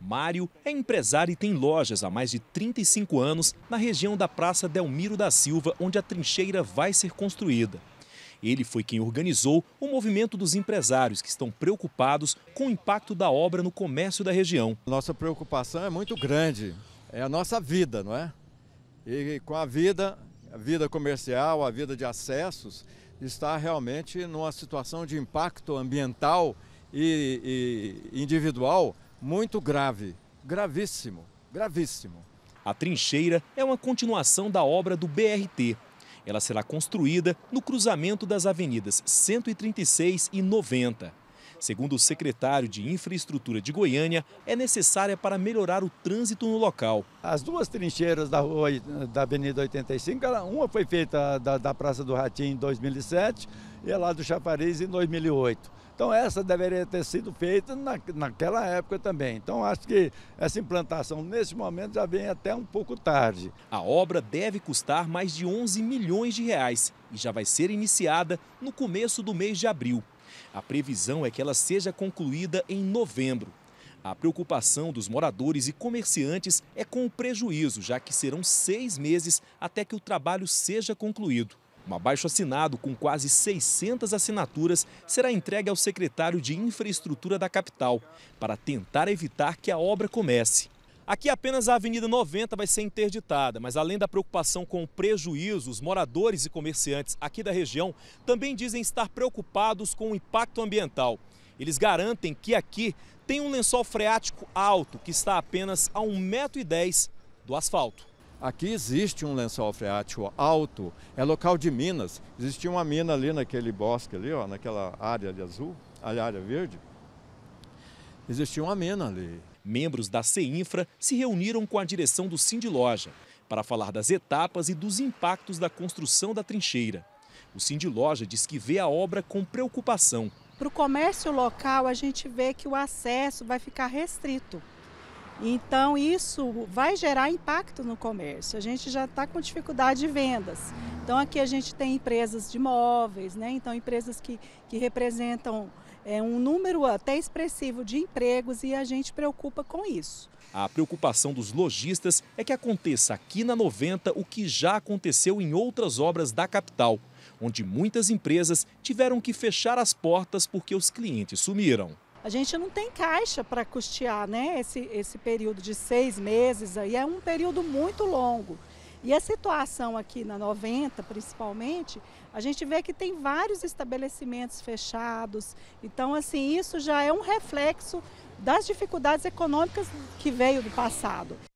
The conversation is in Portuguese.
Mário é empresário e tem lojas há mais de 35 anos na região da Praça Delmiro da Silva, onde a trincheira vai ser construída. Ele foi quem organizou o movimento dos empresários que estão preocupados com o impacto da obra no comércio da região. Nossa preocupação é muito grande, é a nossa vida, não é? E com a vida, a vida comercial, a vida de acessos, está realmente numa situação de impacto ambiental e, e individual muito grave, gravíssimo, gravíssimo. A trincheira é uma continuação da obra do BRT. Ela será construída no cruzamento das avenidas 136 e 90 segundo o secretário de Infraestrutura de Goiânia, é necessária para melhorar o trânsito no local. As duas trincheiras da, rua, eh, da Avenida 85, uma foi feita da, da Praça do Ratinho em 2007 e a lá do Chapariz em 2008. Então essa deveria ter sido feita na, naquela época também. Então acho que essa implantação nesse momento já vem até um pouco tarde. A obra deve custar mais de 11 milhões de reais e já vai ser iniciada no começo do mês de abril. A previsão é que ela seja concluída em novembro. A preocupação dos moradores e comerciantes é com o prejuízo, já que serão seis meses até que o trabalho seja concluído. Um abaixo assinado com quase 600 assinaturas será entregue ao secretário de Infraestrutura da capital para tentar evitar que a obra comece. Aqui apenas a Avenida 90 vai ser interditada, mas além da preocupação com o prejuízo, os moradores e comerciantes aqui da região também dizem estar preocupados com o impacto ambiental. Eles garantem que aqui tem um lençol freático alto, que está apenas a 1,10m do asfalto. Aqui existe um lençol freático alto, é local de minas. Existia uma mina ali naquele bosque ali, ó, naquela área ali azul, área verde. Existia uma mina ali membros da CEINFRA se reuniram com a direção do Loja para falar das etapas e dos impactos da construção da trincheira. O Loja diz que vê a obra com preocupação. Para o comércio local, a gente vê que o acesso vai ficar restrito. Então, isso vai gerar impacto no comércio. A gente já está com dificuldade de vendas. Então, aqui a gente tem empresas de móveis, né? então, empresas que, que representam é um número até expressivo de empregos e a gente preocupa com isso. A preocupação dos lojistas é que aconteça aqui na 90 o que já aconteceu em outras obras da capital, onde muitas empresas tiveram que fechar as portas porque os clientes sumiram. A gente não tem caixa para custear né, esse, esse período de seis meses, aí é um período muito longo. E a situação aqui na 90, principalmente, a gente vê que tem vários estabelecimentos fechados. Então, assim, isso já é um reflexo das dificuldades econômicas que veio do passado.